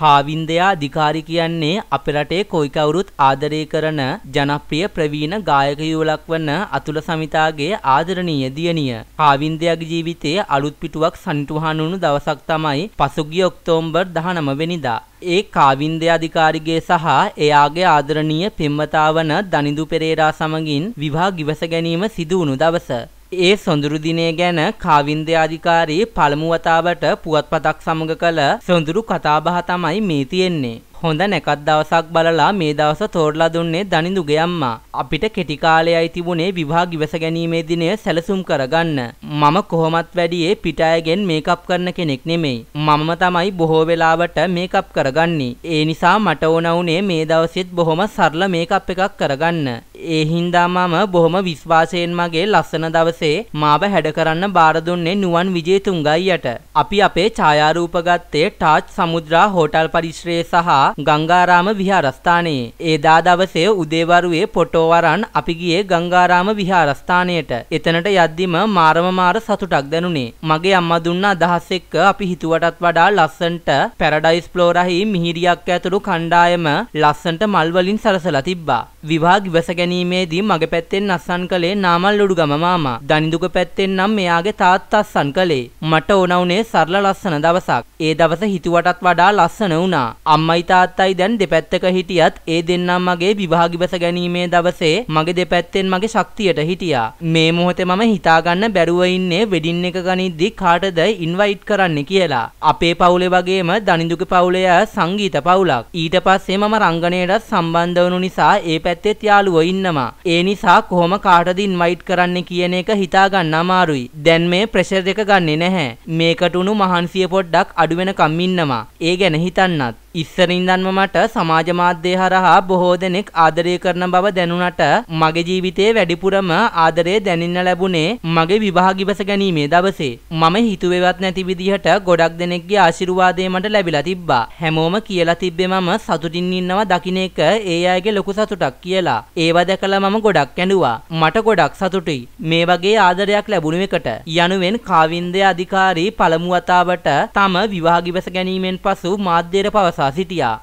හාවින්දයා අධිකාරි කියන්නේ අපේ රටේ කොයි කවුරුත් ආදරය කරන ජනප්‍රිය ප්‍රවීණ ගායක යුවලක් වන අතුල සමිතාගේ ආදරණීය දියණිය. හාවින්දයාගේ ජීවිතයේ අලුත් පිටුවක් සනිටුහන් වුණු දවසක් තමයි පසුගිය ඔක්තෝබර් 19 වෙනිදා. ඒ කාවින්ද අධිකාරිගේ සහ එයාගේ ආදරණීය පෙම්වතා වන දනිදු පෙරේරා සමගින් විවාහ ගිවස ගැනීම සිදු වුණු දවස ඒ සොඳුරු දිනය ගැන කාවින්ද්‍යාධිකාරී පළමු වතාවට පුවත්පතක් සමග කළ සොඳුරු කතාබහ තමයි මේ තියෙන්නේ. හොඳ නැකත් දවසක් බලලා මේ දවස තෝරලා දුන්නේ දනිඳුගේ අම්මා. අපිට කෙටි කාලයයි තිබුණේ විවාහ ඉවස ගැනීමේ දිනය සැලසුම් කරගන්න. මම කොහොමත් වැඩියේ පිට අයගෙන් මේකප් කරන කෙනෙක් නෙමෙයි. මමම තමයි බොහෝ වෙලාවට මේකප් කරගන්නේ. ඒ නිසා මට ඕන වුණේ මේ දවසෙත් බොහොම සරල මේකප් එකක් කරගන්න. ඒ හින්දා මම බොහොම විශ්වාසයෙන් මගේ ලස්සන දවසේ මාව හැඩ කරන්න බාර දුන්නේ නුවන් විජේතුංග අයියට. අපි අපේ ඡායාරූප ගත්තේ ටාච් සමුද්‍රා හෝටල් පරිශ්‍රයේ සහ සහ ගංගාරාම විහාරස්ථානයේ. ඒදා දවසේ උදේවරුවේ පොටෝවරන් අපි ගියේ ගංගාරාම විහාරස්ථානයට. එතනට යද්දිම මාරම මාර සතුටක් දැනුනේ. මගේ අම්මා දුන්න අදහස් එක්ක අපි හිතුවටත් වඩා ලස්සන්ට පැරඩයිස් ෆ්ලෝරාහි මිහිරියක් ඇතුළු කණ්ඩායම ලස්සන්ට මල් වලින් සරසලා තිබ්බා. විවාහ ඉවස ගැනීමේදී මගේ පැත්තෙන් අස්සන් කළේ නාමල් ලුඩුගම මාමා. දනිඳුක පැත්තෙන් නම් මෙයාගේ තාත්තා අස්සන් කළේ. මට ඕන වුණේ සරල ලස්සන දවසක්. ඒ දවස හිතුවටත් වඩා ලස්සන වුණා. අම්මයි තා තාත්තයි දැන් දෙපැත්තක හිටියත් ඒ දෙන්නම් මගේ විවාහ ගිබස ගැනීමේ දවසේ මගේ දෙපැත්තෙන් මගේ ශක්තියට හිටියා. මේ මොහොතේ මම හිතාගන්න බැරුව ඉන්නේ වෙඩින් එක ගනිද්දි කාටද ඉන්වයිට් කරන්න කියලා. අපේ පවුලේ වගේම දනිඳුගේ පවුලේ සංගීත පවුලක්. ඊට පස්සේ මම රංගනයටත් සම්බන්ධ වුණු නිසා ඒ පැත්තෙත් යාළුවෝ ඉන්නවා. ඒ නිසා කොහොම කාටද ඉන්වයිට් කරන්න කියන එක හිතාගන්න අමාරුයි. දැන් මේ ප්‍රෙෂර් එක ගන්නෙ නැහැ. මේකට උණු මහන්සිය පොඩ්ඩක් අඩු වෙනකම් ඉන්නවා. ඒ ගැන හිතන්නත් ඉස්සර ඉඳන්ම මට සමාජ මාධ්‍ය හරහා බොහෝ දෙනෙක් ආදරය කරන බව දැනුණට මගේ ජීවිතයේ වැඩිපුරම ආදරය දැනෙන්න ලැබුණේ මගේ විවාහ ගිබස ගැනීමේ දවසේ. මම හිතුවේවත් නැති විදිහට ගොඩක් දෙනෙක්ගේ ආශිර්වාදය මට ලැබිලා තිබ්බා. හැමෝම කියලා තිබ්බේ මම සතුටින් ඉන්නවා දකින්න එක ඒ අයගේ ලොකු සතුටක් කියලා. ඒව දැකලා මම ගොඩක් ඇඬුවා. මට ගොඩක් සතුටුයි. මේ වගේ ආදරයක් ලැබුණු එකට යනුවෙන් කාවින්දේ අධිකාරී පළමු වතාවට තම විවාහ ගිබස ගැනීමෙන් පසු මාධ්‍යයට පවසා ¡Así